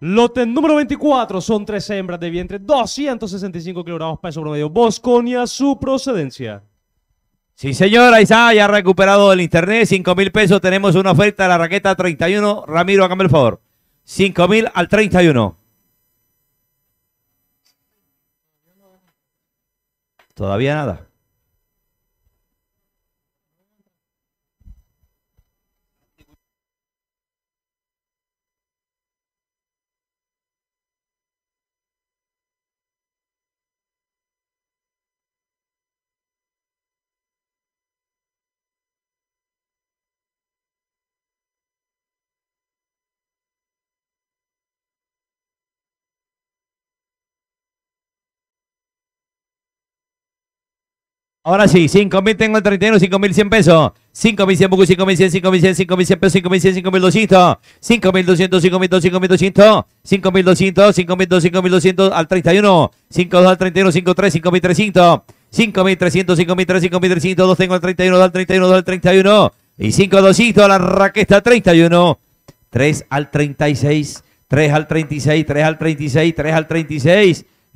Lote número 24 son tres hembras de vientre, 265 kilogramos peso promedio. Bosconia, su procedencia. Sí, señora, Isa, ya ha recuperado el internet. 5 mil pesos. Tenemos una oferta de la raqueta 31. Ramiro, hágame el favor. 5 mil al 31. Todavía nada. Ahora sí, 5.000 tengo el 31, 5.100 pesos. 5.100, 5.100, 5.100, 5.100 pesos, 5.100, 5.200. 5.200, 5.200, 5.200. 5.200, 5.200 al 31. 5.200 al 31, 5.3, 5.300. 5.300, 5.300, 5.300, 2 tengo al 31, 2 al 31, 2 al 31. Y 5.200 a la raqueta 31. 3 al 36, 3 al 36, 3 al 36, 3 al 36.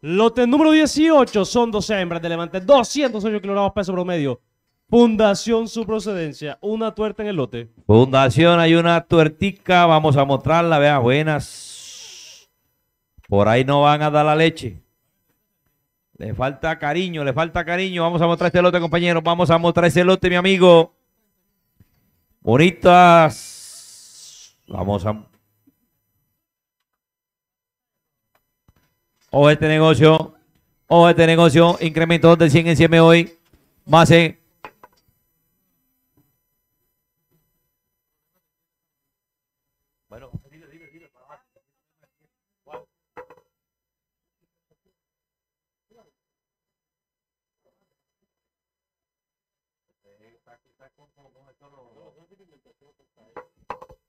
Lote número 18 son 12 hembras de levante, 208 kilogramos peso promedio. Fundación, su procedencia. Una tuerta en el lote. Fundación, hay una tuertica. Vamos a mostrarla. Vean, buenas. Por ahí no van a dar la leche. Le falta cariño, le falta cariño. Vamos a mostrar este lote, compañeros. Vamos a mostrar ese lote, mi amigo. Bonitas. Vamos a o este negocio, o este negocio, incrementó de 100 en 100 hoy, más en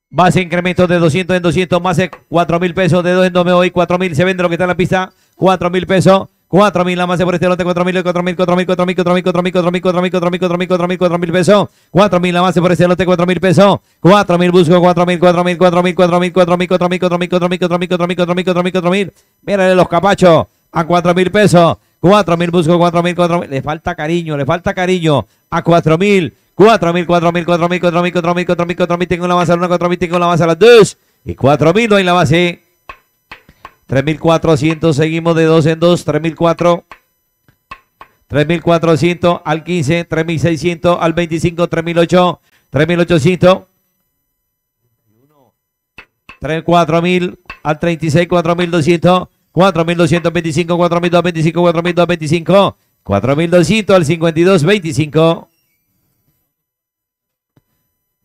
base incrementos de 200 en 200, más de 4 mil pesos, de 2 en 2 me voy, 4 mil, se vende lo que está en la pista, 4 mil pesos, 4 mil, la base por este lote, 4 mil, 4 mil, 4 mil, 4 mil, 4 mil, 4 mil, 4 mil, 4 mil, 4 mil, 4 mil, 4 mil, 4 mil pesos, 4 mil, la más por este lote, 4 mil pesos, 4 mil, busco 4 mil, 4 mil, 4 mil, 4 mil, 4 mil, 4 mil, 4 mil, 4 mil, 4 mil, 4 mil, 4 mil, 4 mil, 4 mil, mírale los capachos, a 4 mil pesos, 4 mil, busco 4 mil, 4 mil, le falta cariño, le falta cariño, a 4 mil, 4000, 4000, 4000, 4000, 4000, 4000, 4000, tengo la base a 1, 4000, tengo la base a 2 y 4000 no la base. 3400, seguimos de 2 en 2, 3.400. 3400 al 15, 3600 al 25, 3008, 3800. 3.400 4000 al 36, 4200, 4225, 4225, 4225, 4200 al 52, 25.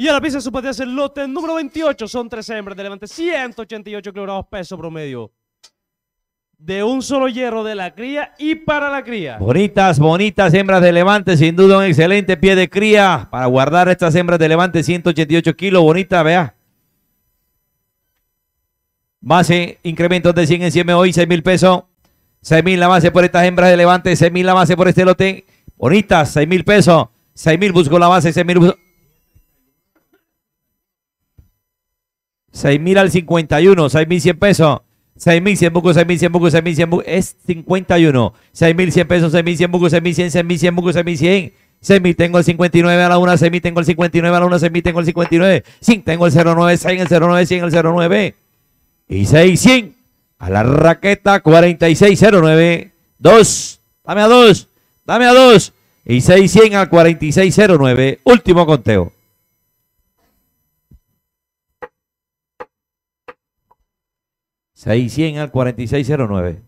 Y la pieza su patria es el lote número 28. Son tres hembras de levante 188 kilogramos peso promedio. De un solo hierro de la cría y para la cría. Bonitas, bonitas hembras de levante. Sin duda un excelente pie de cría para guardar estas hembras de levante 188 kilos. Bonita, vea. Base, incrementos de 100 en 100 hoy, 6 mil pesos. 6 mil la base por estas hembras de levante. 6 mil la base por este lote. Bonitas, 6 mil pesos. 6 mil busco la base, 6 mil busco 6.000 al 51, 6.100 pesos. 6.100 bucos, 6.100 bucos, 6.100 bucos. Es 51. 6.100 pesos, 6.100 bucos, 6.100, 6.100 bucos, 6.100. 6.000 tengo el 59 a la 1, 6.000 tengo el 59 a la 1, 6.000 tengo el 59. 5 tengo el 09, 6 el 09, 100 el 09. Y 6.100 a la raqueta 4609. 2. Dame a 2. Dame a 2. Y 600 al 4609. Último conteo. 600 al 4609.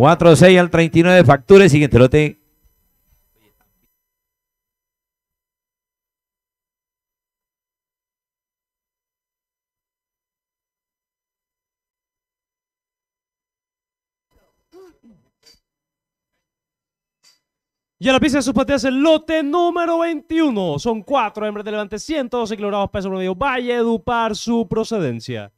4 6 al 39, facture, siguiente lote. Y a la pista de sus pateas el lote número 21. Son cuatro hembras de levante, 112 kilogramos peso promedio. Valle Dupar su procedencia.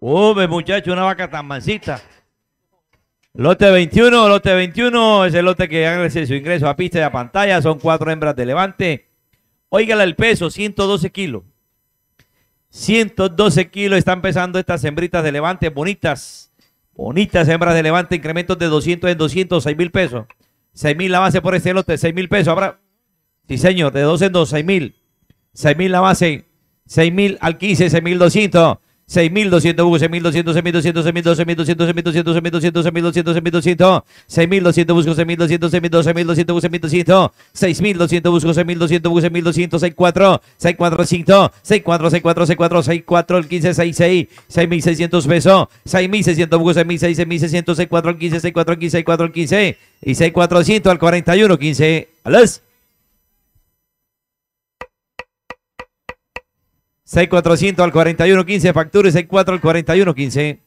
¡Uy, muchacho, una vaca tan mansita. Lote 21, lote 21 es el lote que recibido su ingreso a pista y a pantalla. Son cuatro hembras de levante. Óigala el peso, 112 kilos. 112 kilos están pesando estas hembritas de levante, bonitas. Bonitas hembras de levante, incrementos de 200 en 200, 6 mil pesos. 6 mil la base por este lote, 6 mil pesos. Habrá. Sí, señor, de 2 en 2, 6 mil. 6 mil la base, 6 mil al 15, 6 mil 200. 6200 busco 6200 6200 6200 6200 6200 6200 mil 6200 busco 6200 6200 seis 6200 6200 cuatro 6200 seis 6200 seis cuatro, seis cuatro, seis cuatro, el seis mil seiscientos pesos 6600 seis 6.200, 6600 cuatro el 15 6.200, el seis cuatro cuatro quince y 6400 al 41 15 alas 6400 al 4115, factura 64 al 4115.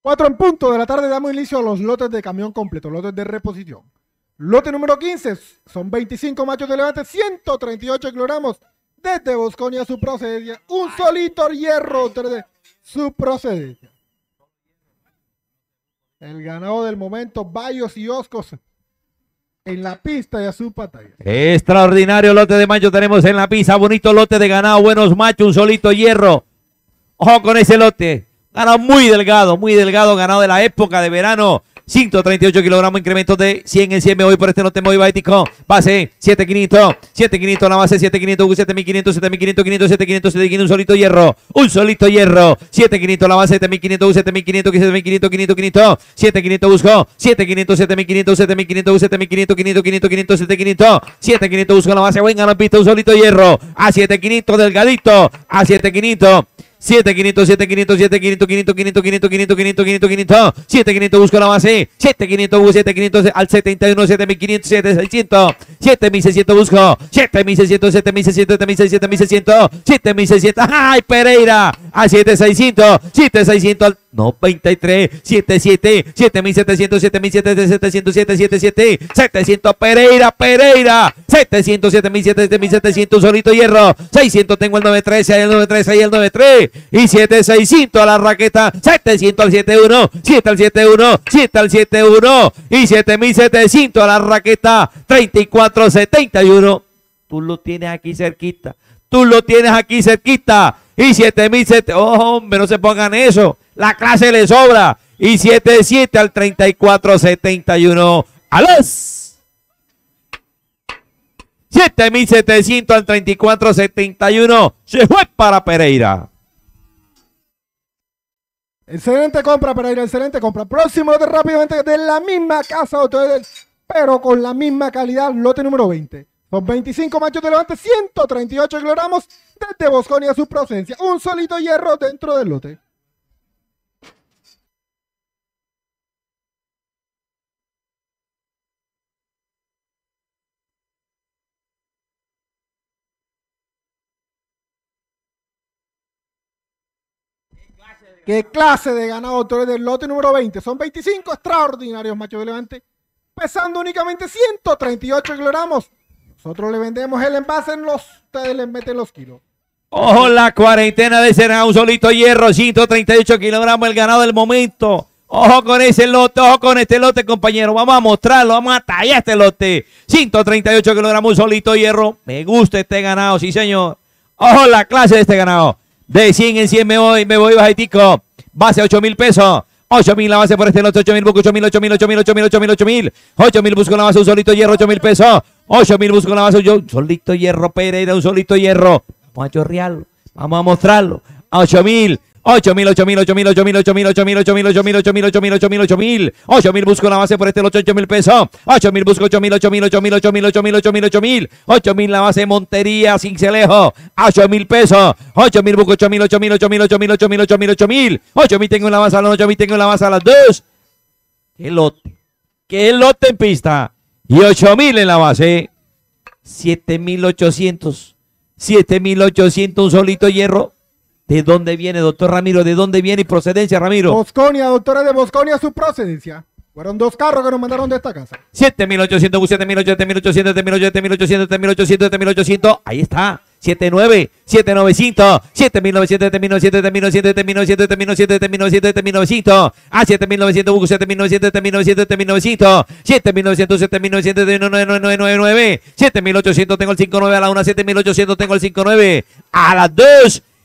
Cuatro en punto de la tarde damos inicio a los lotes de camión completo, lotes de reposición. Lote número 15, son 25 machos de levante, 138 kilogramos desde Bosconia su procedencia. Un solito hierro su procedencia. El ganado del momento, Bayos y Oscos en la pista y a su pantalla. Extraordinario lote de macho tenemos en la pista. Bonito lote de ganado, buenos machos, un solito hierro. Ojo con ese lote ganado muy delgado, muy delgado, ganado de la época de verano. 138 kilogramos, incremento de 100 en 100 me voy por este no te voy baitico. Base 7500, 7500 la base 7500, 7500, 7500, 500, 7500, 7500 un solito hierro, un solito hierro. 7500 la base 7500, 7500, 7500, 500, 500, 7500 busco, 7500, 7500, 7500, 7500, 500, 500, 500, 7500, 7500 busco la base, buen pista, un solito hierro. A 7500 delgadito, a 7500 7, 500, 7, 500, 7, 500, 500, 500, 500, 500, 500, 500, 500, 7, 500, busco la base, 7500, 500, 7, 500, al 71, 7500, 7, 600, 7600, busco, 7600, 7600, 7600, 7600, ay, Pereira, a 7600, 7600, al, 93, 23, 77, 7700, 7700, 7700, 700, Pereira, Pereira, 700, 7700, 7700, solito hierro, 600, tengo el 913, ahí el 913, ahí el 93, y 7600 a la raqueta, 700 al 71, 7 al 71, 7 al 71 y 7700 a la raqueta, 3471. Tú lo tienes aquí cerquita, tú lo tienes aquí cerquita y 7700. Oh, hombre, no se pongan eso, la clase le sobra y 77 al 3471. A los 7700 al 3471 se fue para Pereira. Excelente compra, para ir excelente compra. Próximo lote rápidamente de la misma casa pero con la misma calidad, lote número 20. Son 25 machos de levante, 138 kilogramos desde Bosconia, su procedencia. Un solito hierro dentro del lote. ¿Qué clase de ganado tú del lote número 20? Son 25 extraordinarios Macho de levante, pesando únicamente 138 kilogramos. Nosotros le vendemos el envase en los. Ustedes le meten los kilos. Ojo la cuarentena de ganado. un solito hierro, 138 kilogramos, el ganado del momento. Ojo con ese lote, ojo con este lote, compañero. Vamos a mostrarlo, vamos a tallar este lote. 138 kilogramos, un solito hierro. Me gusta este ganado, sí, señor. Ojo la clase de este ganado. De 100 en 100 me voy, me voy bajitico. Base 8 mil pesos. 8000 la base por este lote, 8000 busco 8000, 8000, 8000, 8000, 8000, 8000. 8000 busco la base un solito hierro, 8000 pesos. 8000 busco la base un solito hierro Pereira, un solito hierro. Vamos a chorrearlo, vamos a mostrarlo. 8000, 8000, 8000, 8000, 8000, 8000, 8000, 8000, 8000, 8000, 8000, 8000, 8000. 8000 busco la base por este los 8000 pesos. 8000 busco 8000, 8000, 8000, 8000, 8000, 8000, 8000. 8000 la base Montería celejo. 8000 pesos. 8000 busco 8000, 8000, 8000, 8000, 8000, 8000, 8000. 8000 tengo la base a las 8000 tengo la base a las 2. Qué lote. Qué lote en pista. Y 8000 en la base. 7800. 7800 un solito hierro. ¿De dónde viene, doctor Ramiro? ¿De dónde viene y procedencia, Ramiro? Bosconia, doctora de Bosconia, su procedencia. Fueron dos carros que nos mandaron de esta casa. 7800, 7800, 7800, 7800, 7800, 7800. Ahí está. 79, 7900, 7900, 7900, 7900, 7900, 7900, 7900, 7900, 7900 7900, 7900, 7900, 7900, 7900, 7900, 9999, 7800, tengo el 59, a la 1, 7800, tengo el 59, a las 2,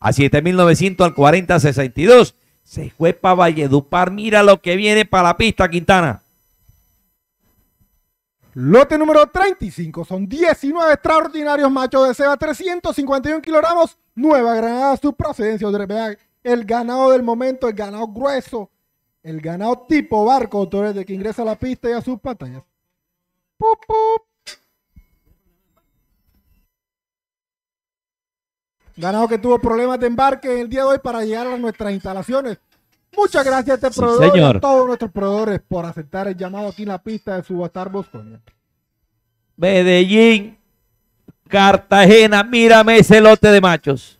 a 7900 al 4062. Se fue para Valledupar. Mira lo que viene para la pista, Quintana. Lote número 35. Son 19 extraordinarios machos de Seba, 351 kilogramos. Nueva granada, su procedencia. El ganado del momento, el ganado grueso, el ganado tipo barco, autores de que ingresa a la pista y a sus pantallas. Ganado que tuvo problemas de embarque el día de hoy para llegar a nuestras instalaciones. Muchas gracias a este proveedor todos nuestros proveedores por aceptar el llamado aquí en la pista de Subastar Bosconia. Medellín, Cartagena, mírame ese lote de machos.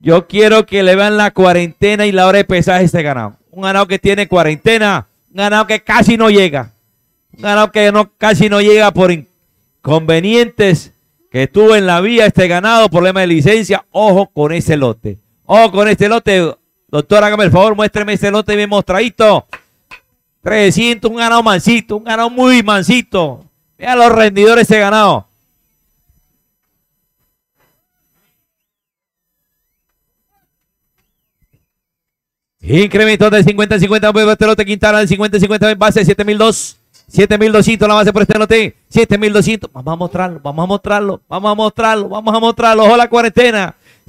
Yo quiero que le vean la cuarentena y la hora de pesaje este ganado. Un ganado que tiene cuarentena, un ganado que casi no llega, un ganado que no, casi no llega por inconvenientes que estuvo en la vía este ganado, problema de licencia, ojo con ese lote. Ojo con este lote. Doctor, hágame el favor, muéstreme ese lote bien mostradito. 300, un ganado mansito, un ganado muy mansito. Vean los rendidores de ganado. Incremento de 50 50 este lote Quintana de 50 50 en base 7002. 7200 la base por este lote 7200. Vamos a mostrarlo, vamos a mostrarlo, vamos a mostrarlo, vamos a mostrarlo. la cuarentena.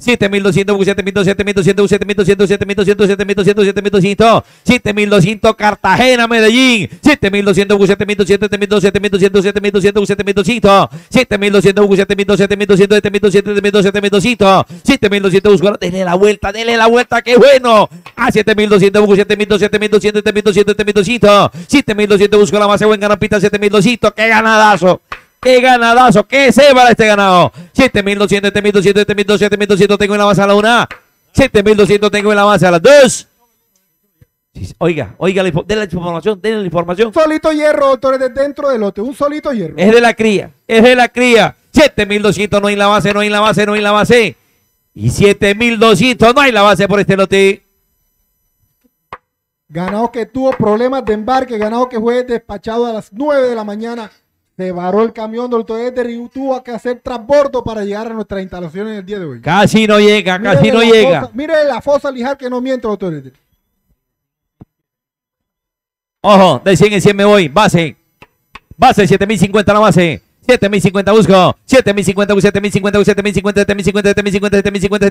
7200, 7200, 7200, 7200, 7200, 7200, 7200, 7200, Cartagena, Medellín, 7200, 7200, 7200, 7200, 7200, 7200, 7200, 7200, 7200, 7200, 7200, 7200, denle la vuelta, 7200 la vuelta, qué bueno. A 7200, 7200, 7200, 7200, 7200, 7200, 7200 la más buena, mil 7200, qué ganadazo. ¡Qué ganadazo! ¡Qué se para este ganado! 7200, 7200, 7200, 7200. Tengo en la base a la una. 7200 tengo en la base a las 2. Oiga, oiga, denle la información, denle la información. solito hierro, doctores, de dentro del lote, un solito hierro. Es de la cría, es de la cría. 7200 no hay en la base, no hay en la base, no hay en la base. Y 7200 no hay en la base por este lote. Ganado que tuvo problemas de embarque, ganado que fue despachado a las 9 de la mañana se varó el camión de Toyota y tuvo que hacer transbordo para llegar a nuestras instalaciones el día de hoy. Casi no llega, casi no llega. mire la fosa lijar que no miente Toyota. Ojo, de 100 en 100 me voy. Base. Base 7050 la base. 7050 busco. 7050 busco. 7050 busco. 7050, 7050, 7050, 7050,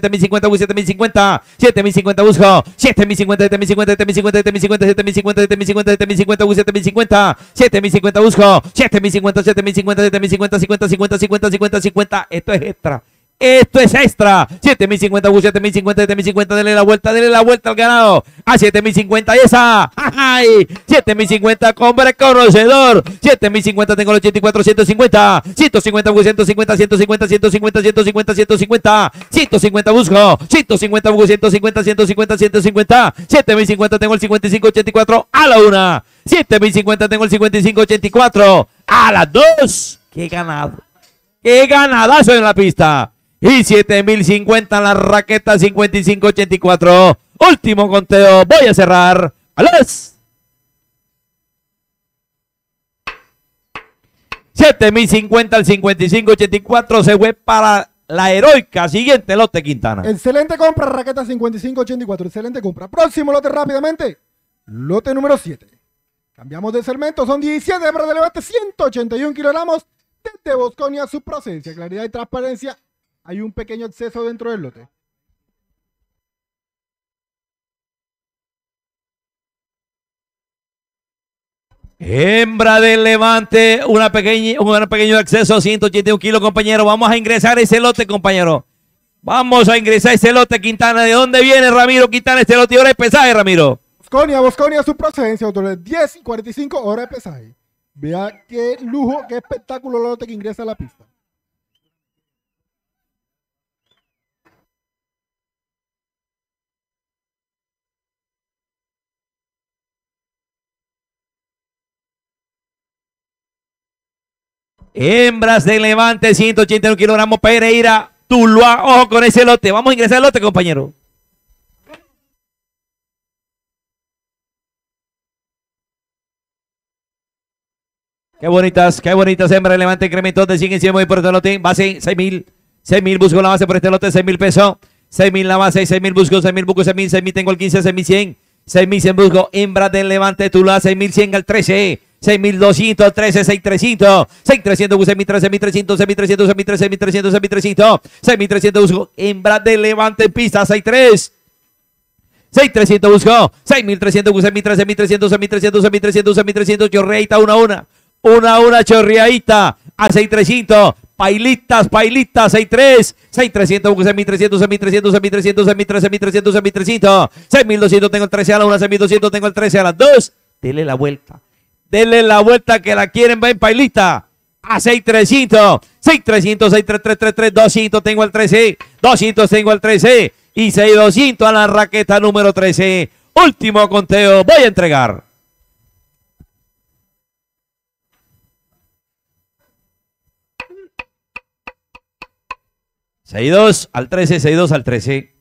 7050, 7050 7050 busco. 7050, 7050, 7050, 7050, 7050, 7050 busco. 7050, 7050 busco. 7050, 7050, 7050, 50, 50, 50, 50. Esto es extra. Esto es extra. 7050, bus, 7050, 7050. Dele la vuelta, dele la vuelta al ganado. A 7050 y esa. ¡Ay! 7050, con conocedor. 7050, tengo el 84, 150. 150, 150, 150, 150, 150, 150. 150, busco. 150, 150, 150, 150. 7050, tengo el 55, 84. A la una. 7050, tengo el 55, 84. A las dos. ¡Qué ganado! ¡Qué ganadazo en la pista! y 7050 la raqueta 5584. Último conteo, voy a cerrar a las 7050 al 5584 se fue para la heroica. Siguiente lote, Quintana. Excelente compra, raqueta 5584. Excelente compra. Próximo lote rápidamente. Lote número 7. Cambiamos de segmento. Son 17 de levante. 181 kilogramos. Desde Bosconia, su procedencia, claridad y transparencia hay un pequeño exceso dentro del lote. Hembra del Levante, un pequeño acceso, 181 kilos, compañero. Vamos a ingresar ese lote, compañero. Vamos a ingresar ese lote, Quintana. ¿De dónde viene Ramiro Quintana este lote? Hora de pesaje, Ramiro. Bosconia, Bosconia, su procedencia, de 10 y 45, hora de pesaje. Vea qué lujo, qué espectáculo el lote que ingresa a la pista. Hembras de Levante, 181 kilogramos. Pereira, Tuluá. Ojo con ese lote. Vamos a ingresar al lote, compañero. Qué bonitas, qué bonitas hembras. Levante incrementó de 100 en 100 por este lote. Base a 6.000, 6.000, busco la base por este lote. 6.000 pesos. 6.000 la base. 6.000 busco. 6.000 busco. 6.000, 6.000, tengo el 15. 6.100, 6.100 busco. Hembras de Levante Tuluá. 6.100, al 13. 6200, 13, 6300, 6300, 6300, 6300, 6300, 6300, 6300, 6300, en de levante en pista, 63. 6300 buscó, 6300, 6300, 6300, 6300, 6300, chorreita una a una. Una a una chorreadita a 6300. Pailitas, pailitas, 63, 6.300, 6.300... 6.300, 6.300, 6.300... 6300, 6300, 6 trescientos, seis mil doscientos tengo el 13 a la 1, 6.200, tengo el 13 a las dos. Dele la vuelta Denle la vuelta que la quieren, va en pailista. A 6300, 6300, 63333, 200 tengo el 13, 200 tengo el 13 y 6200 a la raqueta número 13. Último conteo, voy a entregar. Seis al 13, 6-2 al 13.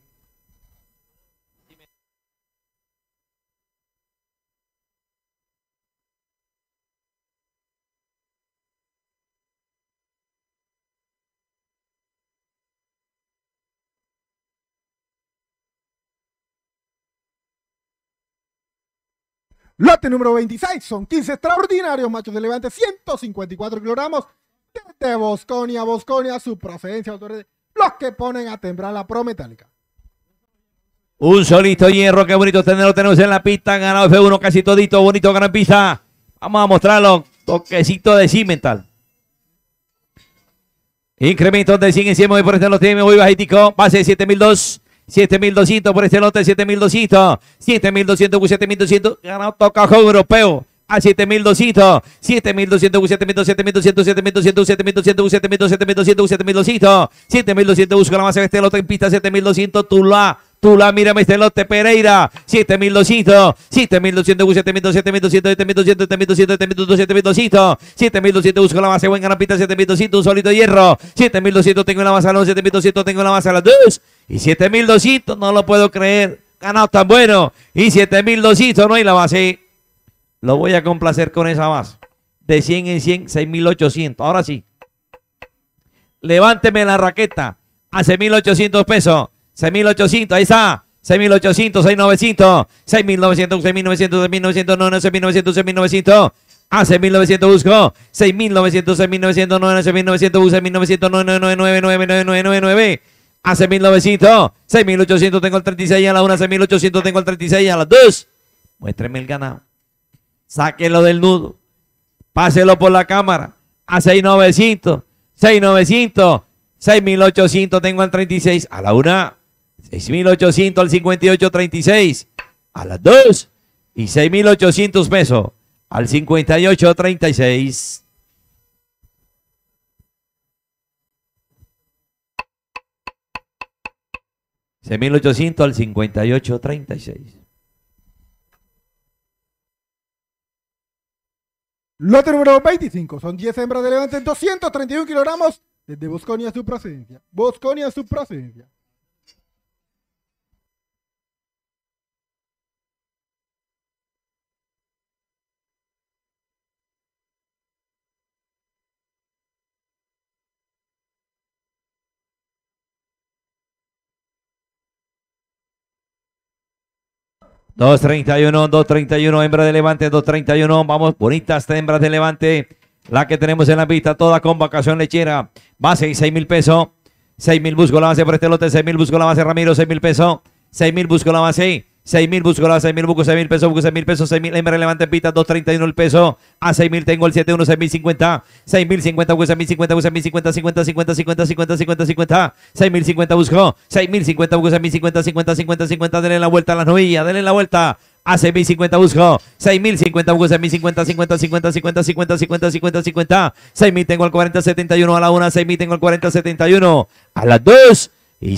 Lote número 26, son 15 extraordinarios machos de levante, 154 kilogramos, De Bosconia, Bosconia, su procedencia, los que ponen a temblar la pro metálica. Un solito hierro, qué bonito tenerlo, tenemos en la pista, ganado F1 casi todito, bonito, gran pista. Vamos a mostrarlo, toquecito de cimental. Incremento de 100 en 100, muy por este los tiene, muy bajitico, base de 7002. 7200 por este lote, 7200, 7200, 7200, ganado toca juego europeo a 7200, 7200, 7200, 7200, 7200, 7200, 7200, 7200, 7200, busca la de este lote en pista, 7200, Tula. Tula, mírame este lote, Pereira, 7200, 7200, 7200, 7200, 7200, 7200, 7200, 7200, busco la base, buen ganapita, 7200, un solito hierro, 7200, tengo la base a 7200, tengo la base a las 2, y 7200, no lo puedo creer. Ganado tan bueno. Y 7200, no hay la base. Lo voy a complacer con esa base. De 100 en 100, 6800. Ahora sí. Levánteme la raqueta Hace 6800 pesos. 6800, ahí está. 6.800, 6.900, 6.900, 6.900, 6.900, 6900, 6.900, 6.900. Hace 1900 busco 6900, 6900, 9900, 6900, 6900 a 6.900. 6.800 tengo el 36 a la 1, 6.800 tengo el 36 a las 2. Muéstreme el ganado. Sáquenlo del nudo. Páselo por la cámara. A 6.900. 6.900. 6.800 tengo el 36 a la 1. 6.800 al 58, 36. A las 2. Y 6.800 pesos al 58, 36. De 1800 al 5836. Lote número 25. Son 10 hembras de levante en 231 kilogramos. Desde Bosconia su procedencia. Bosconia su procedencia. 231, 231, hembra de levante, 231. Vamos, bonitas hembras de levante. La que tenemos en la pista, toda con vacación lechera. Base y 6 mil pesos. 6 mil busco la base por este lote, 6 mil busco la base Ramiro, 6 mil pesos. 6 mil busco la base. 6.000 seis 6.000 busco, 6.000 pesos, busco, 6.000 pesos, 6.000 M relevante pita, 2.31 el peso. A 6.000 tengo el 71, 6.050. 6.050, busco, 6.050, busco, 6.050, 50, 50, 50, 50, 50, 50. 6.050 busco, 6.050, busco, 6.050, 50, 50, 50. Denle la vuelta a las novilla denle la vuelta. A 6.050 busco, 6.050 busco, 6.050, 50, 50, 50, 50, 50, 50, 50. 6.000 tengo el 40, 71 a la 1, 6.000 tengo el 40, 71 a las 2 y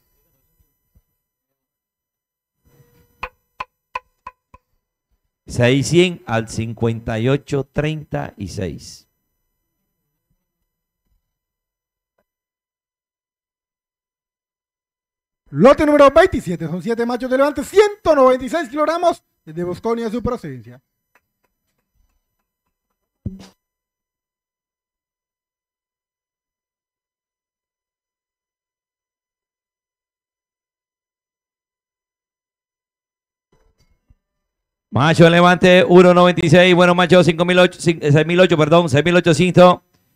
600 al 5836. Lote número 27, son 7 machos de levante, 196 kilogramos desde Bosconia a su procedencia. Macho Levante 1.96. Bueno, macho 5.008, 6.008, perdón, 6.800.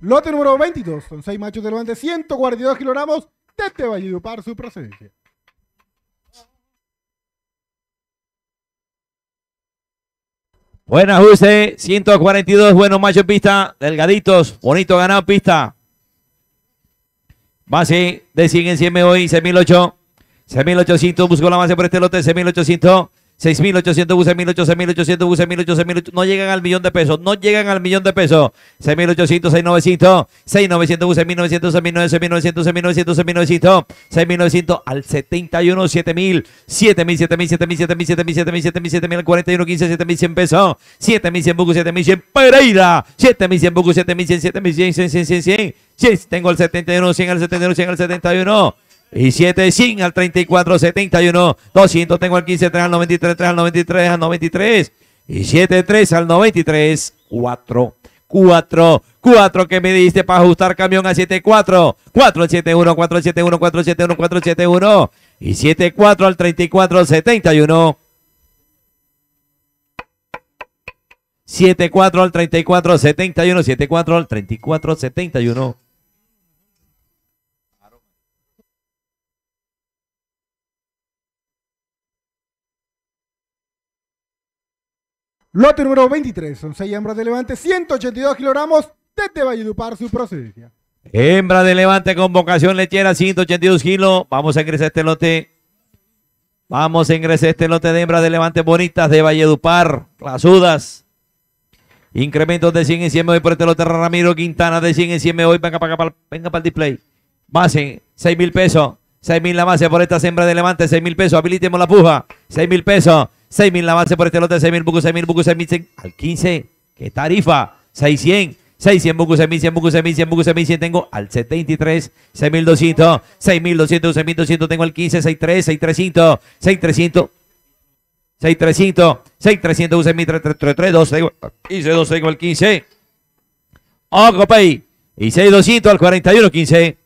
Lote número 22. Son 6 machos de 142 kilogramos Tete este para su procedencia. Buenas, Juse. 142 buenos machos en pista. Delgaditos. Bonito ganado en pista. Base de 100 en 100 hoy. 6.800. 6.800. Buscó la base por este lote. 6.800. 6.800 buses, 1.800, 1.800 buses, 1.800, 1.800, no llegan al millón de pesos, no llegan al millón de pesos. 6.800, 6.900, 6.900 buses, 1.900, 1.900, 1.900, 6.900, 6.900, 6.900, al 71, 7.000, 7.000, 7.000, 7.000, 7.000, 7.000, 7.000, 7.000, quince, 41, 15, 7.100 pesos, 7.100 mil 7.100, Pereira, 7.100 buses, 7.100, 7.100, 100, 100, 100, 100, 100, 100, tengo al 71, 100, al 71, 100, al 71, y 7, 100 al 34, 71, 200, tengo al 15, 3 al 93, 3 al 93, al 93. Y 7, 3 al 93, 4, 4, 4 que me diste para ajustar camión a 7, 4, 4 al 7, 1, 4 al 7, 1, 4 al 7, 1, 4 al 7, 1. Y 7, 4 al 34, 71. 7, 4, al 34 71 7, 4, al 34 71 Lote número 23, son 6 hembras de levante, 182 kilogramos, desde Valledupar su procedencia. Hembra de levante con vocación lechera, 182 kilos. Vamos a ingresar este lote. Vamos a ingresar este lote de hembras de levante bonitas de Valledupar, Udas. Incrementos de 100 en 100 hoy por este lote Ramiro Quintana de 100 en 100 hoy. Venga para acá, venga para el display. Base, 6 mil pesos. 6 mil la base por estas hembra de levante, 6 mil pesos. Habilitemos la puja, 6 mil pesos. 6.000 la base por este lote, 6.000 mil 6.000 seis Al 15, ¿qué tarifa? 600. 600 bucos, mil bucos, seis mil 100 tengo al 73, 6.200, 6.200, 6.200 tengo al 15, 6.3, 6.300, 6.300. 6300, 6300, 12, 15, 12 tengo el 15. Ocopay. Y 6200 al 41, 15.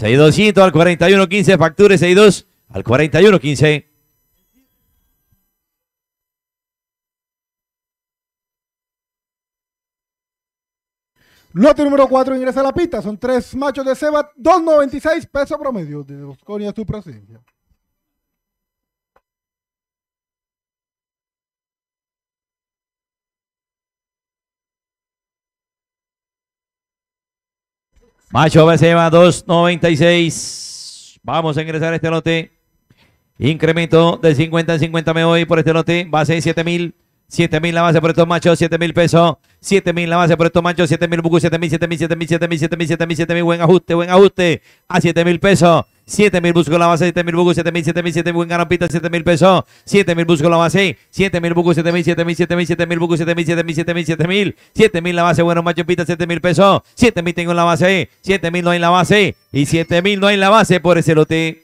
6200 al 4115, facture 62 al 4115. Lote número 4 ingresa a la pista. Son tres machos de ceba, 2.96 pesos promedio de Bosconia, tu presencia. Macho a 2.96. Vamos a ingresar a este lote. Incremento de 50 en 50 me voy por este lote. Base a 7 7.000. 7 la base por estos machos, 7.000 pesos. 7.000 la base por estos machos, 7.000, mil 7.000, 7.000, 7.000, 7.000, 7.000, 7.000, 7.000, 7 Buen ajuste, buen ajuste. A 7.000 pesos. 7000 busco la base, 7000 busco, 7.000, 7000, 7000, 7 mil, 7 mil, pesos, 7000 busco la base, 7000 mil bucos, 7000, 7000 7000, 7000, 7000, 7000, 7000 7000 la base, bueno, macho pita, 7000 pesos, 7000 tengo en la base, 7000 no hay en la base, y 7000 no hay en la base por ese lote.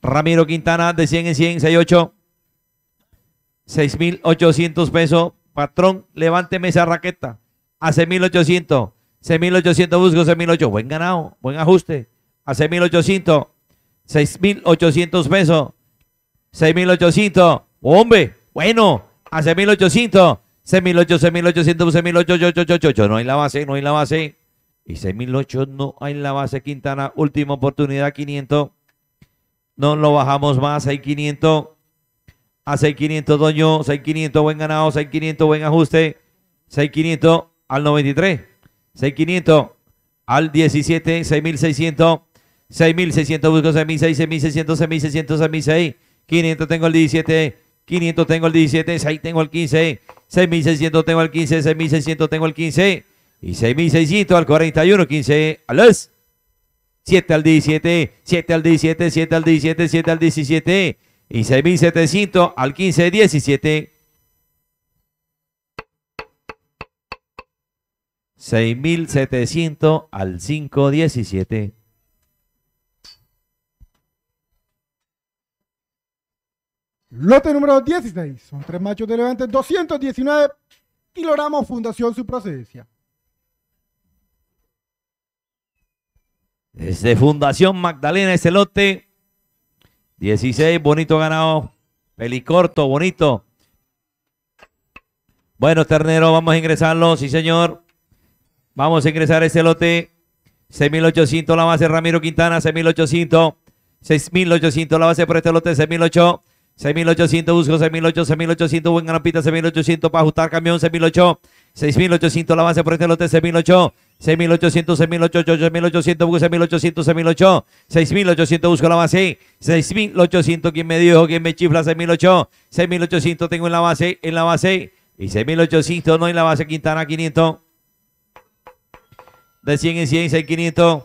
Ramiro Quintana de 100 en 100, 68, 6800 pesos, patrón, levánteme esa raqueta, a 6800 6800 busco, 6 buen ganado, buen ajuste a 6.800. 6.800 pesos. 6.800. Hombre, bueno, a 6.800. 6.800, 6.800, 6.800. No hay la base, no hay la base. Y 6.800 no hay la base, Quintana. Última oportunidad, 500. No lo bajamos más, 6.500. A 6.500, Doño. 6.500, buen ganado. 6.500, buen ajuste. 6.500 al 93. 6.500 al 17. 6.600. 6600, busco 6600, 6600, 6600, 6600, 500 tengo el 17, 500 tengo el 17, 6 tengo el 15, 6600 tengo el 15, 6600 tengo el 15 y 6600 al 41, 15 a 7 al 17, 7 al 17, 7 al 17, 7 al 17 y 6700 al 15, 17. 6700 al 5, 17. Lote número 16. Son tres machos de levante, 219 kilogramos, fundación su procedencia. Es de Fundación Magdalena ese lote. 16, bonito ganado. Pelicorto, bonito. Bueno, ternero, vamos a ingresarlo, sí señor. Vamos a ingresar ese lote. 6.800 la base Ramiro Quintana, 6.800. 6.800 la base por este lote, 6.800. 6800 Busco, 6800, 6800 Buen ganapita, 6800 para ajustar camión, 6800, 6800 la base por este lote, 6800, 6800, 6800, 6800 Busco, 6800, 6800, 6800 Busco la base, 6800 quien me dijo, quien me chifla, 6800, 6800 tengo en la base, en la base y 6800 no en la base Quintana 500. De 100 en 100, 6500.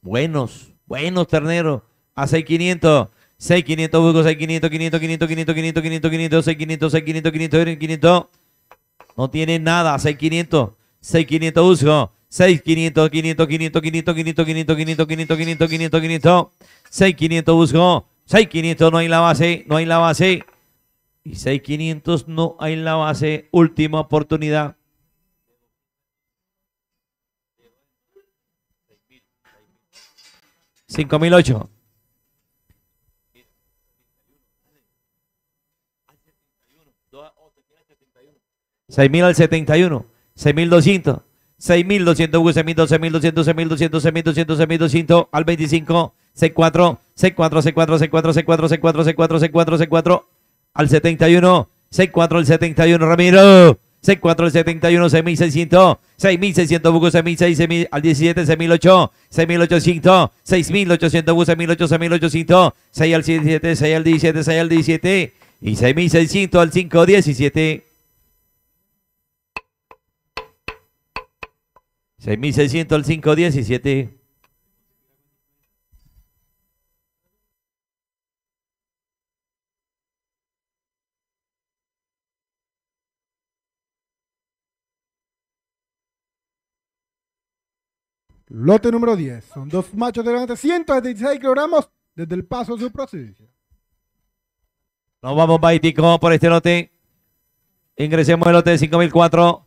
Buenos, buenos terneros a 6500. 6500, busco. 6500, 500, 500, 500, 500, 500, 500, 6500, 6500, 500, 500. No tiene nada, 6500, 6500, busco. 6500, 500, 500, 500, 500, 500, 500, 500, 500, 500, 500. 6500, busco. 6500, no hay la base, no hay la base. Y 6500, no hay la base. Última oportunidad. Cinco 6.000 al 71, 6.200, 6.200, 6.200, 6.200, 6.200, 6.200 al 25, 6.4, 6.4, 6.4, 6.4, 6.4, 6.4, 6.4, 6.4, al 71, 6.4 al 71, Ramiro. 64 al 71, 6600, 6600 Buco, 6600 al 17, 6008, 6800, 6800 6800, 6800, 6 al 17, 6 al 17, 6 al 17 y 6600 al 5, 17. 6600 al 517. Lote número 10. Son dos machos de 176 kilogramos desde el paso de su procedencia. Nos vamos, Baitico, por este lote. Ingresemos el lote de 5004.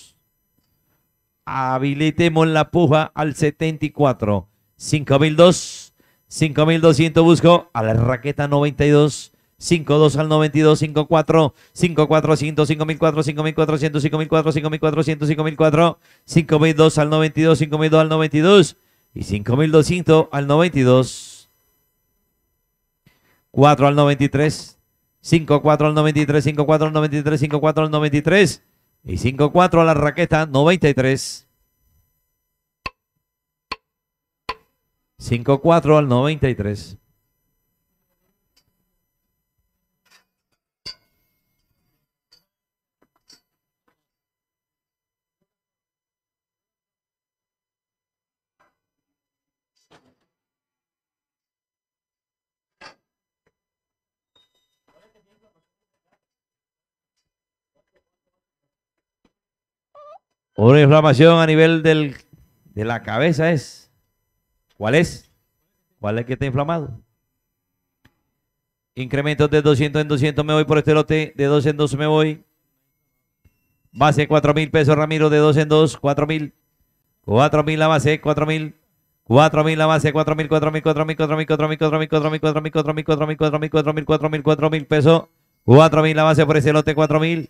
Habilitemos la puja al 74. 5002. 5200 busco a la raqueta 92. 52 al 92, 54, 5400, 5400, 5400, 5400, 5400, 5400, 5200 al 92, 5200 al 92 y 5200 al 92. 4 al 93, 54 al 93, 54 al 93, 54 al 93. Y 5-4 a la raqueta, 93. 5-4 al 93. Una inflamación a nivel de la cabeza es. ¿Cuál es? ¿Cuál es que está inflamado? Incremento de 200 en 200 me voy por este lote. De 2 en 2 me voy. Base 4 mil pesos, Ramiro. De 2 en 2, 4.000. 4.000 la base, 4.000. 4.000 la base, 4.000, 4.000, 4.000, 4.000, 4.000, 4.000, 4.000, 4.000, 4.000, 4.000, 4.000, 4.000, 4.000, 4.000, pesos. 4.000 la base por ese lote, 4.000.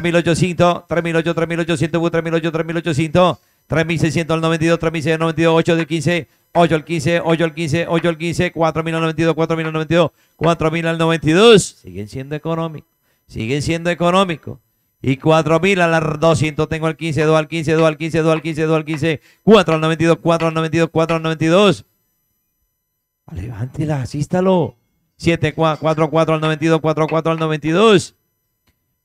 3800, 3800, 3800, 3800, 3800, 3600 al 92, 3600 al 92, 8 del 15, 8 al 15, 8 al 15, 8 al 15, 4000 al 92, 4000 al 92, Siguen siendo económicos, siguen siendo económicos. Y 4000 al 200, tengo al 15, 2 al 15, 2 al 15, 2 al 15, 2 al 15, 4 al 92, 4 al 92, 4 al 92. Levántela, asístalo. 7, 4, 4 al 92, 4, 4 al 92.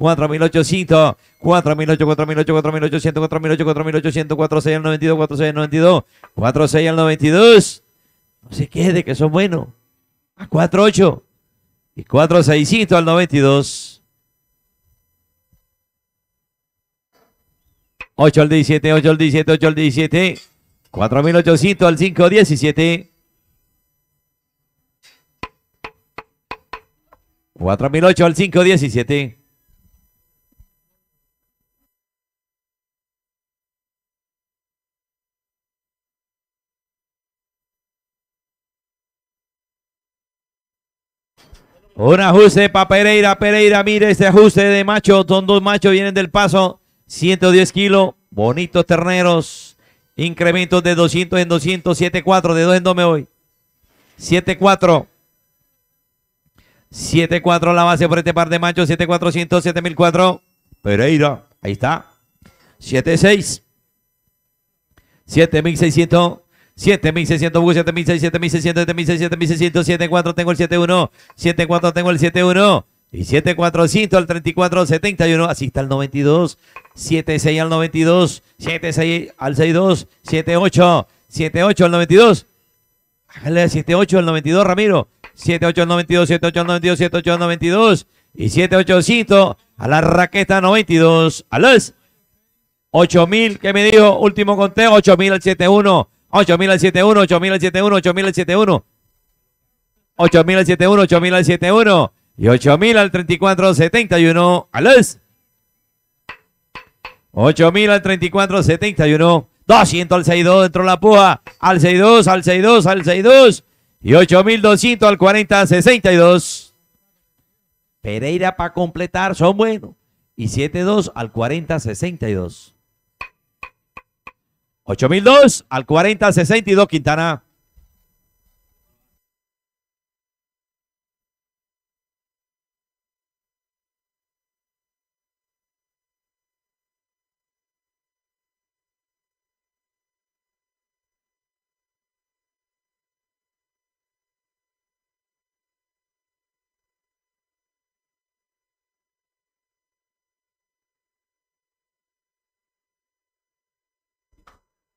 4800, 4800, 4800, 4800, 4800, 4800, 46 al 92, 46 al 92, 46 al 92. No se quede que son buenos. A 48 y 4600 al 92. 8 al 17, 8 al 17, 8 al 17. 4800 al 517. 4008 al 517. Un ajuste para Pereira. Pereira, mire este ajuste de macho. Son dos machos, vienen del paso. 110 kilos. Bonitos terneros. Incrementos de 200 en 200. 7 De 2 en 2 me voy. 7-4. 7-4 la base por este par de machos. 7400, 7004. Pereira. Ahí está. 7 7600. 7600 bus, 7600, 7600, 7600, 7600, 74 tengo el 71, 74 tengo el 71 y 7400 al 34 71, así está el 92, 76 al 92, 76 al 62, 78, 78 al 92. Hágale 78 al 92, Ramiro. 78 al 92, 78 al 92, 78 al 92 y 7800 a la raqueta 92 alas, 8000 que me dijo último conteo, 8000 al 71. 8000 al 71, 8000 al 71, 8000 al 71. 8000 al 71, 8000 al 71. Y 8000 al 3471. Alex. 8000 al 3471. 200 al 62 dentro de la puja. Al 62, al 62, al 62. Y 8200 al 4062. Pereira para completar, son buenos. Y 72 al 4062. 8002 al 4062 Quintana.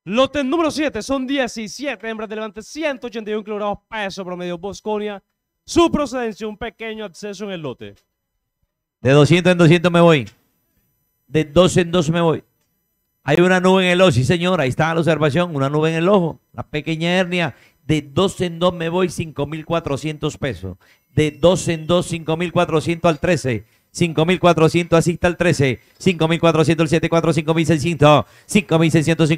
Lote número 7 son 17 hembras de levante, 181 kilogramos peso promedio Bosconia. Su procedencia, un pequeño acceso en el lote. De 200 en 200 me voy. De 12 en 2 me voy. Hay una nube en el ojo, sí señor, ahí está la observación, una nube en el ojo, la pequeña hernia. De 2 en 2 me voy, 5.400 pesos. De 2 en 2, 5.400 al 13. 5400, asista al 13, 5400, el 74, 5600, 5600,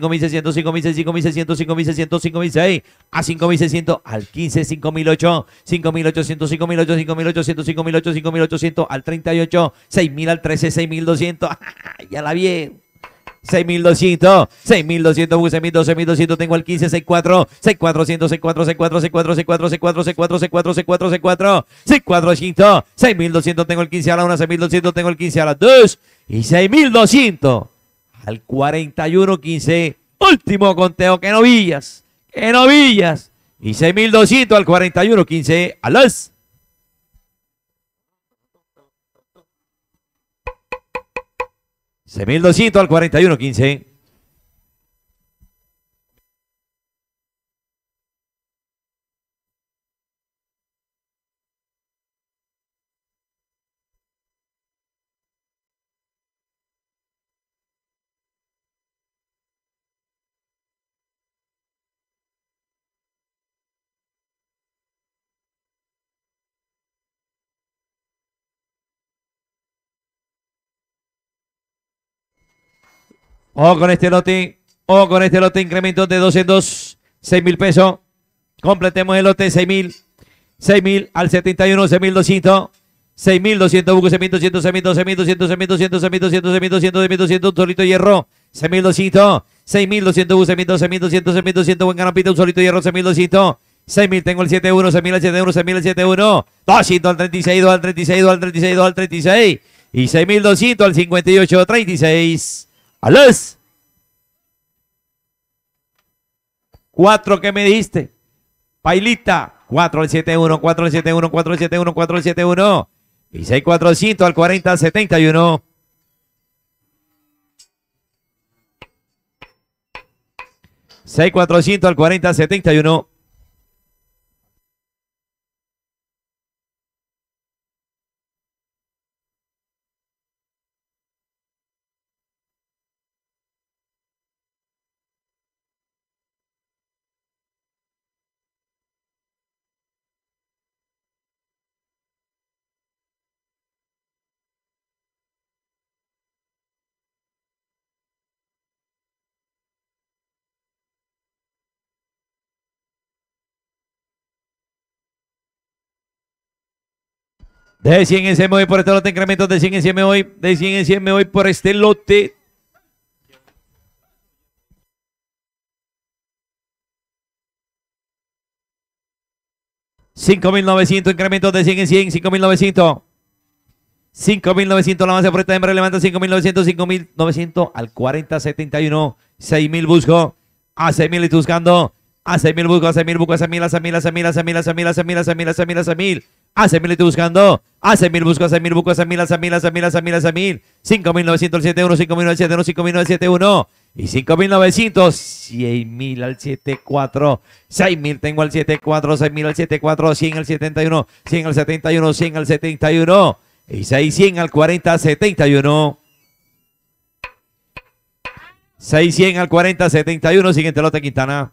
5600, 5600, 5600, 5600, 5600, a 5600, al 15, 5.800, 5800, 5800, 5800, 5800, 5800, al 38, 6000 al 13, 6200, ya la vi. 6200, 6200, 6,200. 12200, tengo el 15, 64, 6400, 6400, 6400, 6400, 6400, 6400, 6400, 6200, tengo el 15 a la 1, 6200, tengo el 15 a la 2 y 6200 al 4115. Último conteo, que no villas, que no villas, Y 6200 al 4115 a las 1200 al 4115. Ojo con este lote. Ojo con este lote. Incremento de 2 en 2. 6 mil pesos. Completemos el lote. 6 mil. 6 mil al 71. 6 mil 200. 6 mil 200. Buco 6 mil 200. 6 mil 12 mil 200. 6 mil 200. 6 mil 200. 6 mil 200. 6 mil 200. Un solito hierro. 6 mil 200. 6 mil 200. Buco 6 mil 200. 6 mil 200. Buen ganapita. Un solito hierro. 6 mil 200. 6 mil. Tengo el 7 1. 6 mil al 7 1. 6 mil al 7 1. 200 al 36. 2 al 36. 2 al 36. 2 al 36. Y 6200 al 58, 36 los! Cuatro que me dijiste? Pailita. 4 al 71, 4 al 71, 4 al 71, 4 al 71. Y 6 400 al 40 71. 6, 400 al 40, 71. De 100 en 100 me voy por este lote, incrementos de 100 en 100 me voy, de 100 en 100 me voy por este lote. 5,900, incrementos de 100 en 100, 5,900. 5.900 la base por de hembra, levanta 5.900, 5.900 al 40.71, 6.000 busco, a 6.000 estoy buscando, Hace mil, busco, hace mil, busco, hace mil, hace mil, hace mil, hace mil, hace mil, hace mil, hace mil, hace mil, hace mil. Hace mil estoy buscando. Hace mil, busco, hace mil, busco, hace mil, hace mil, hace mil, hace mil, hace mil. 5.971, 5.971, 5.971. Y 5.900, mil al 74, 6.000 tengo al 74, 6.000 al 74, 100 al 71, 100 al 71, 100 al 71. Y 600 al 40, 71. 600 al 40, 71. Siguiente lote, Quintana.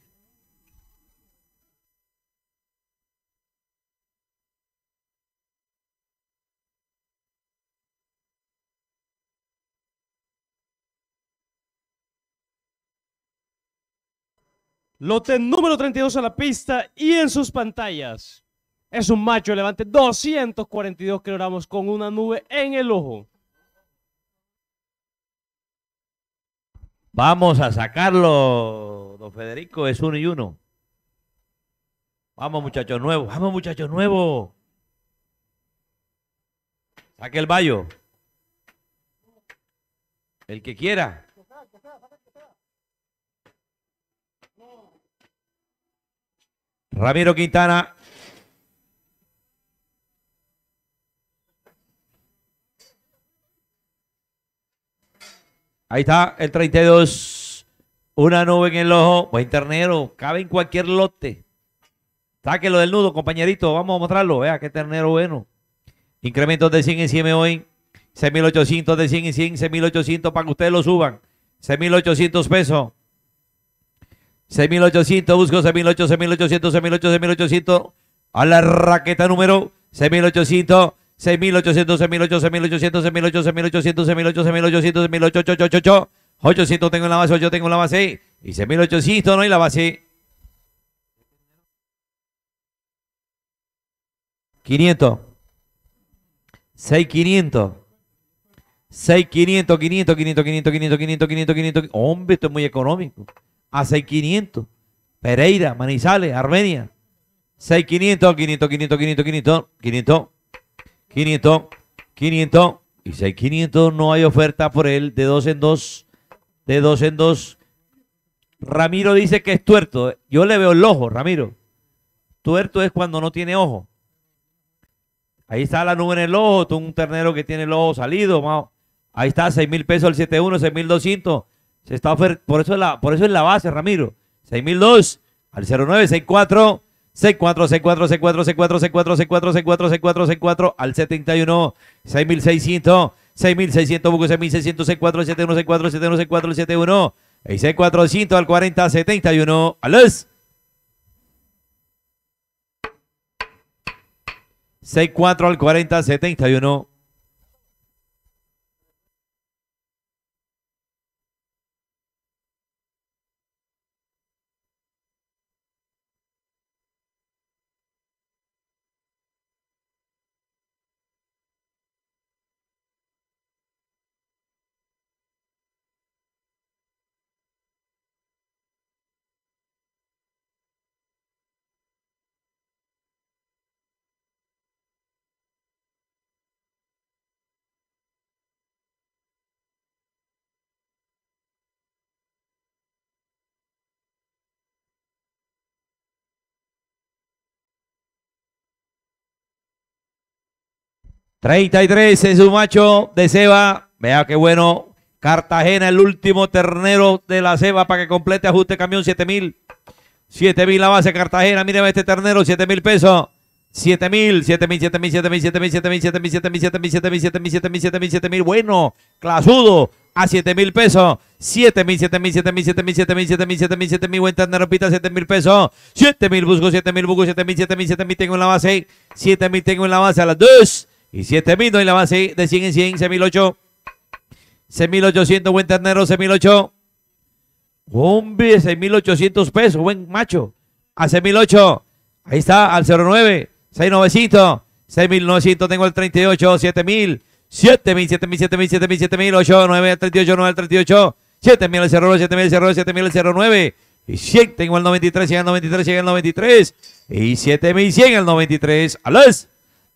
Lote número 32 a la pista y en sus pantallas. Es un macho levante 242 kilogramos con una nube en el ojo. Vamos a sacarlo, don Federico. Es uno y uno. Vamos, muchachos nuevos. Vamos, muchachos nuevos. Saque el vallo. El que quiera. Ramiro Quintana. Ahí está, el 32. Una nube en el ojo. Buen ternero. Cabe en cualquier lote. Sáquelo del nudo, compañerito. Vamos a mostrarlo. Vea qué ternero bueno. Incrementos de 100 en 100 hoy. 6.800 de 100 en 100. 6.800 para que ustedes lo suban. 6.800 pesos. 6800, busco 6800, 6800, 6800, 6800. A la raqueta número 6800. 6800, 6800, 6800, 6800, 6800, 6800, 6800, 6800, 6800, 6800, 800 tengo en la base, 8 tengo en la base. Y 6800 no hay la base. 500. 6500. 6500, 500, 500, 500, 500, 500, 500, 500. Hombre, esto es muy económico a 6.500. Pereira, Manizales, Armenia. 6.500, 500, 500, 500, 500, 500, 500, 500 y 6.500. No hay oferta por él de 2 en 2. De 2 en 2. Ramiro dice que es tuerto. Yo le veo el ojo, Ramiro. Tuerto es cuando no tiene ojo. Ahí está la nube en el ojo. Tú un ternero que tiene el ojo salido. Ahí está, 6 mil pesos el 7.1, 6 mil está por, eso es la, por eso es la base, Ramiro. 6002 al 0964. 64 64 64 64 64 64 64 64 64 al 71 6600 6600 buco 6600 64 71 64 71 64 71 6400 al 40 71 4 64 al 40 71 33 es su macho de ceba. Vea qué bueno. Cartagena, el último ternero de la ceba para que complete ajuste camión, 7000. 7000 la base Cartagena. Míreme este ternero, 7000 pesos. 7000, 7000, 7000, 7000, 7000, 7000, 7000, 7000, 7000, 7000, 7000, 7000, 7000, 7000. 7000, 7000, 7000, 7000, 7000, 7000, 7000, 7000, 7000, 7000, 7000, 7000, 7000, 7000, Bueno, clasudo a 7000 pesos. 7000, 7000, 7 7000, 7000, 7000, 7000, mil, busco 7000, busco 7000, 7000, 7000. tengo en la base. 7000 tengo en la base a las 2 y 7.000, hay la base de 100 en 100, 6.008, 6.800, buen ternero, 6.008. Hombre, 6.800 pesos, buen macho. A 6.008, ahí está, al 09, 6.900, 6.900, tengo el 38, 7.000. 7000, 7000, 7000, 7000, 7000, 8, 38, 9, 38, 7000 el 09, 7000 el 09, 7000 el y 100, tengo el 93, llega el 93, llega el 93, y 7100 el 93, alas.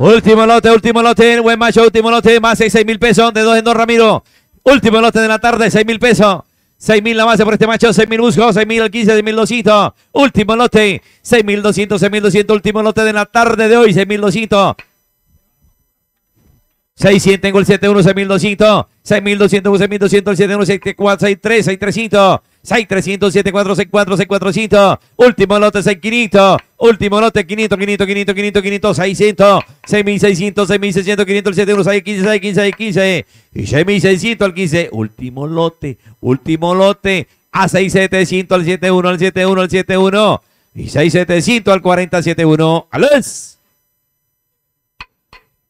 Último lote, último lote, buen macho, último lote, más 6, 6 mil pesos, de dos en dos Ramiro. Último lote de la tarde, 6 mil pesos. 6 mil la base por este macho, 6 mil busco, 6 mil al 15, 6 mil 200. Último lote, 6 mil 200, 6 mil 200, último lote de la tarde de hoy, 6 mil 200. 600, tengo el 71, 6200, 6200, 6200, 71, 64, 63, 6300, 6300, 74, 6400, último lote 6500, último lote 500, 500, 500, 500, 500, 600, 6600, 6600, 500, 71, 615, 615, 615, y 6600 al 15, último lote, último lote, a 6700 al 71, al 71, al 71, y 6700 al 471, 71,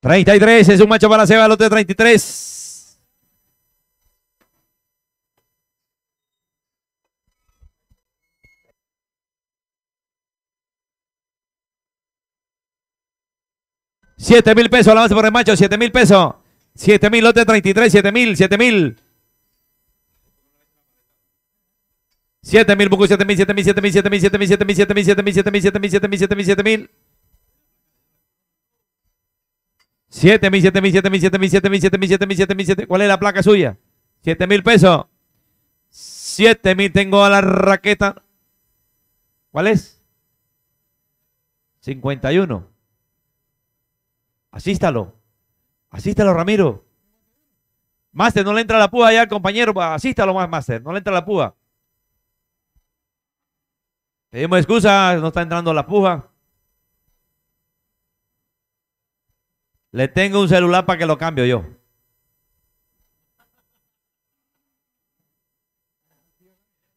33 es un macho para Seba, lote 33. Siete mil pesos, la base por el macho, siete mil pesos. Siete mil, lote 33, siete mil, siete mil. Siete mil, siete mil, siete mil, siete mil, siete mil, siete mil, siete mil, siete mil, mil, siete mil, mil, siete mil, mil, siete mil. 7.000, 7.000, 7.000, 7.000, 7.000, 7.000, 7.000, 7.000, ¿Cuál es la placa suya? 7.000 pesos. 7.000, tengo a la raqueta. ¿Cuál es? 51. Asístalo. Asístalo, Ramiro. Master, no le entra la puja ya, compañero. Asístalo más, Master. No le entra la puja. Pedimos excusas, no está entrando la puja. Le tengo un celular para que lo cambio yo.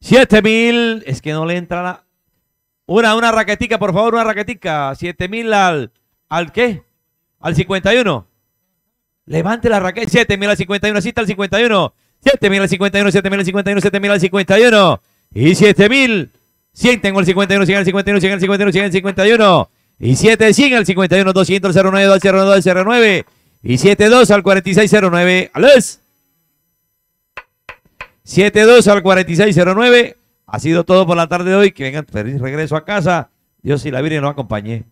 ¡7000! Es que no le entra la. Una, una raquetica, por favor, una raquetica. ¡7000 al. ¿Al qué? Al 51. Levante la raqueta. 7000 al 51. Así está el 51. ¡7000 al 51. ¡7000 al 51. ¡7000 al 51. Y 7000! 100 tengo el 51, 100 al 51, 100 al 51, 100 al 51. Y 7-100 al 51 200 09 209 09 Y 7-2 al 4609. ¡Ales! 7-2 al 4609. Ha sido todo por la tarde de hoy. Que vengan feliz regreso a casa. Dios y la Virgen nos acompañe.